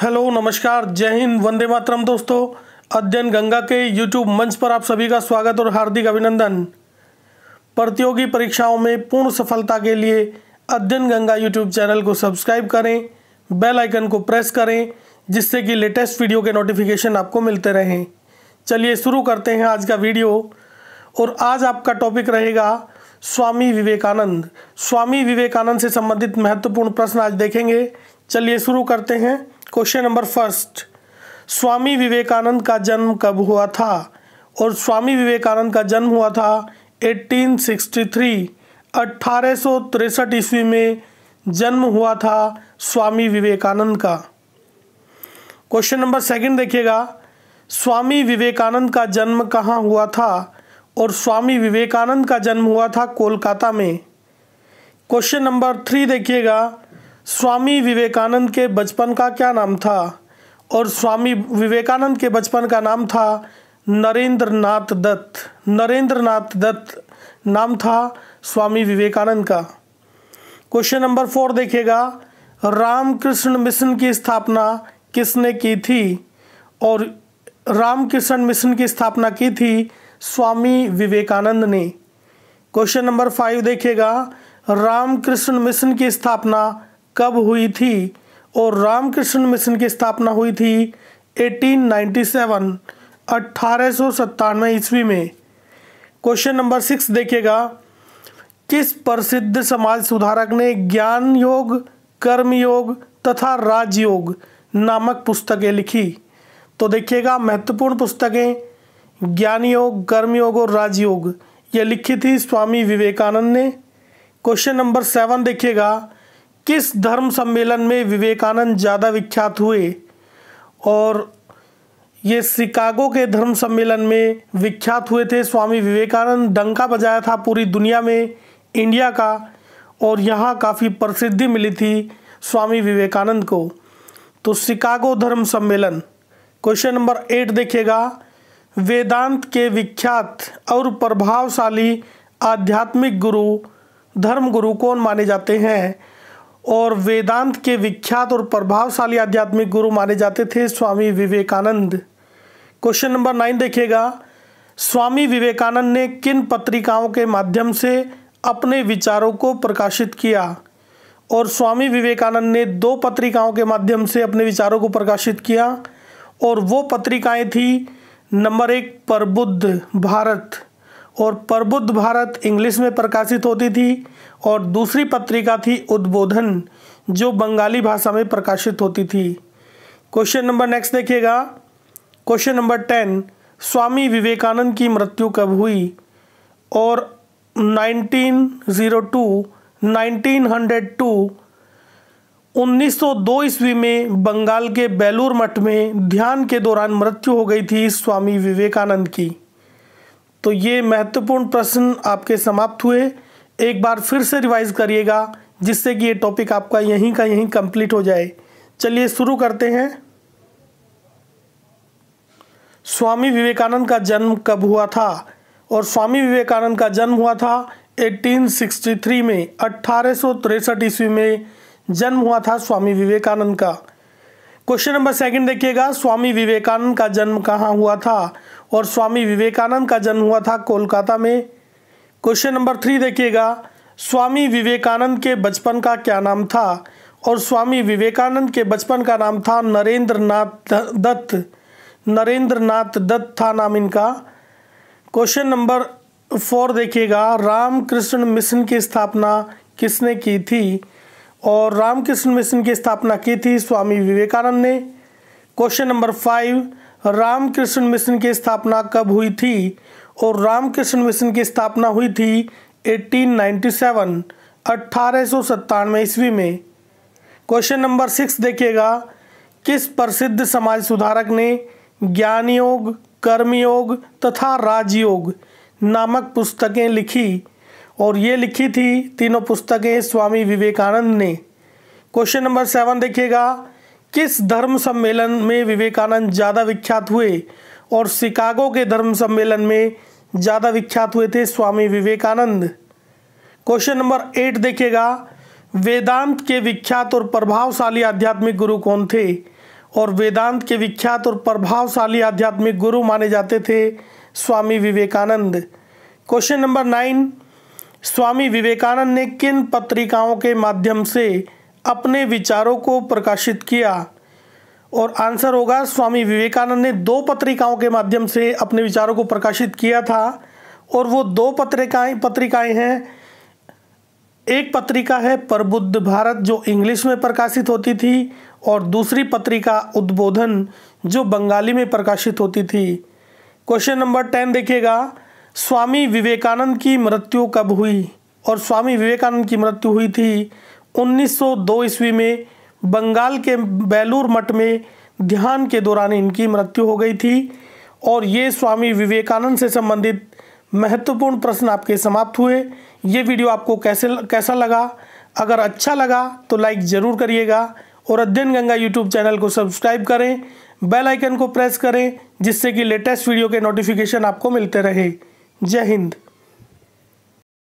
hello नमस्कार जय हिंद वंदे मातरम दोस्तों अध्ययन गंगा के यूट्यूब मंच पर आप सभी का स्वागत और हार्दिक अभिनंदन प्रतियोगी परीक्षाओं में पूर्ण सफलता के लिए अध्ययन गंगा यूट्यूब चैनल को सब्सक्राइब करें बेल आइकन को प्रेस करें जिससे कि लेटेस्ट वीडियो के नोटिफिकेशन आपको मिलते रहें चलिए शुरू करते हैं आज का वीडियो और आज आपका टॉपिक रहेगा स्वामी विवेकानंद स्वामी विवेकानंद से संबंधित महत्वपूर्ण प्रश्न आज देखेंगे चलिए शुरू करते हैं question number first Swami Vivekananda का जन्म कब हुआ था और स्वामी विवेकानंद का जन्म हुआ था 1863 अठारह ईस्वी में जन्म हुआ था स्वामी विवेकानंद का क्वेश्चन नंबर सेकंड देखिएगा स्वामी विवेकानंद का जन्म कहाँ हुआ था और स्वामी विवेकानंद का जन्म हुआ था कोलकाता में क्वेश्चन नंबर थ्री देखिएगा स्वामी विवेकानंद के बचपन का क्या नाम था और स्वामी विवेकानंद के बचपन का नाम था नरेंद्र नाथ दत्त नरेंद्र नाथ दत्त नाम था स्वामी विवेकानंद का क्वेश्चन नंबर फोर देखिएगा रामकृष्ण मिशन की स्थापना किसने की थी और रामकृष्ण मिशन की स्थापना की थी स्वामी विवेकानंद ने क्वेश्चन नंबर फाइव देखिएगा रामकृष्ण मिशन की स्थापना कब हुई थी और रामकृष्ण मिशन की स्थापना हुई थी 1897 अठारह ईस्वी में क्वेश्चन नंबर सिक्स देखिएगा किस प्रसिद्ध समाज सुधारक ने ज्ञान योग कर्म योग तथा राजयोग नामक पुस्तकें लिखी तो देखिएगा महत्वपूर्ण पुस्तकें ज्ञान योग कर्म योग और राजयोग यह लिखी थी स्वामी विवेकानंद ने क्वेश्चन नंबर सेवन देखिएगा किस धर्म सम्मेलन में विवेकानंद ज़्यादा विख्यात हुए और ये शिकागो के धर्म सम्मेलन में विख्यात हुए थे स्वामी विवेकानंद डंका बजाया था पूरी दुनिया में इंडिया का और यहाँ काफ़ी प्रसिद्धि मिली थी स्वामी विवेकानंद को तो शिकागो धर्म सम्मेलन क्वेश्चन नंबर एट देखिएगा वेदांत के विख्यात और प्रभावशाली आध्यात्मिक गुरु धर्म गुरु कौन माने जाते हैं और वेदांत के विख्यात और प्रभावशाली आध्यात्मिक गुरु माने जाते थे Swami Vivekananda question number nine देखिएगा स्वामी विवेकानंद ने किन पत्रिकाओं के माध्यम से अपने विचारों को प्रकाशित किया और स्वामी विवेकानंद ने दो पत्रिकाओं के माध्यम से अपने विचारों को प्रकाशित किया और वो पत्रिकाएं थी नंबर एक प्रबुद्ध भारत और प्रबुद्ध भारत इंग्लिश में प्रकाशित होती थी और दूसरी पत्रिका थी उद्बोधन जो बंगाली भाषा में प्रकाशित होती थी क्वेश्चन नंबर नेक्स्ट देखिएगा question number ten Swami Vivekananda की मृत्यु कब हुई और 1902 1902 दो ईस्वी में बंगाल के बेलूर मठ में ध्यान के दौरान मृत्यु हो गई थी स्वामी विवेकानंद की तो ये महत्वपूर्ण प्रश्न आपके समाप्त हुए एक बार फिर से रिवाइज करिएगा जिससे कि ये टॉपिक आपका यहीं का यहीं कंप्लीट हो जाए चलिए शुरू करते हैं स्वामी विवेकानंद का जन्म कब हुआ था और स्वामी विवेकानंद का जन्म हुआ था 1863 में अट्ठारह ईस्वी में जन्म हुआ था स्वामी विवेकानंद का क्वेश्चन नंबर सेकंड देखिएगा स्वामी विवेकानंद का जन्म कहाँ हुआ था और स्वामी विवेकानंद का जन्म हुआ था कोलकाता में क्वेश्चन नंबर थ्री देखिएगा स्वामी विवेकानंद के बचपन का क्या नाम था और स्वामी विवेकानंद के बचपन का नाम था नरेंद्र नाथ दत्त नरेंद्र नाथ दत्त था नाम इनका क्वेश्चन नंबर फोर देखिएगा रामकृष्ण मिशन की स्थापना किसने की थी और रामकृष्ण मिशन की स्थापना की थी स्वामी विवेकानंद ने question number five Ramakrishna Mission की स्थापना कब हुई थी और रामकृष्ण मिशन की स्थापना हुई थी 1897 अट्ठारह ईस्वी में क्वेश्चन नंबर सिक्स देखिएगा किस प्रसिद्ध समाज सुधारक ने ज्ञान योग कर्मयोग तथा राजयोग नामक पुस्तकें लिखी और ये लिखी थी तीनों पुस्तकें स्वामी विवेकानंद ने क्वेश्चन नंबर सेवन देखिएगा किस धर्म सम्मेलन में विवेकानंद ज़्यादा विख्यात हुए और शिकागो के धर्म सम्मेलन में ज़्यादा विख्यात हुए थे Swami Vivekananda question number eight देखिएगा वेदांत के विख्यात और प्रभावशाली आध्यात्मिक गुरु कौन थे और वेदांत के विख्यात और प्रभावशाली आध्यात्मिक गुरु माने जाते थे Swami Vivekananda question number nine Swami Vivekananda ने किन पत्रिकाओं के माध्यम से अपने विचारों को प्रकाशित किया और आंसर होगा स्वामी विवेकानंद ने दो पत्रिकाओं के माध्यम से अपने विचारों को प्रकाशित किया था और वो दो पत्रिकाएं पत्रिकाएं हैं एक पत्रिका है प्रबुद्ध भारत जो इंग्लिश में प्रकाशित होती थी और दूसरी पत्रिका उद्बोधन जो बंगाली में प्रकाशित होती थी क्वेश्चन नंबर टेन देखिएगा स्वामी विवेकानंद की मृत्यु कब हुई और स्वामी विवेकानंद की मृत्यु हुई थी 1902 ईस्वी में बंगाल के बेलूर मठ में ध्यान के दौरान इनकी मृत्यु हो गई थी और ये स्वामी विवेकानंद से संबंधित महत्वपूर्ण प्रश्न आपके समाप्त हुए ये वीडियो आपको कैसे कैसा लगा अगर अच्छा लगा तो लाइक ज़रूर करिएगा और अध्ययन गंगा यूट्यूब चैनल को सब्सक्राइब करें बेल आइकन को प्रेस करें जिससे कि लेटेस्ट वीडियो के नोटिफिकेशन आपको मिलते रहे जय हिंद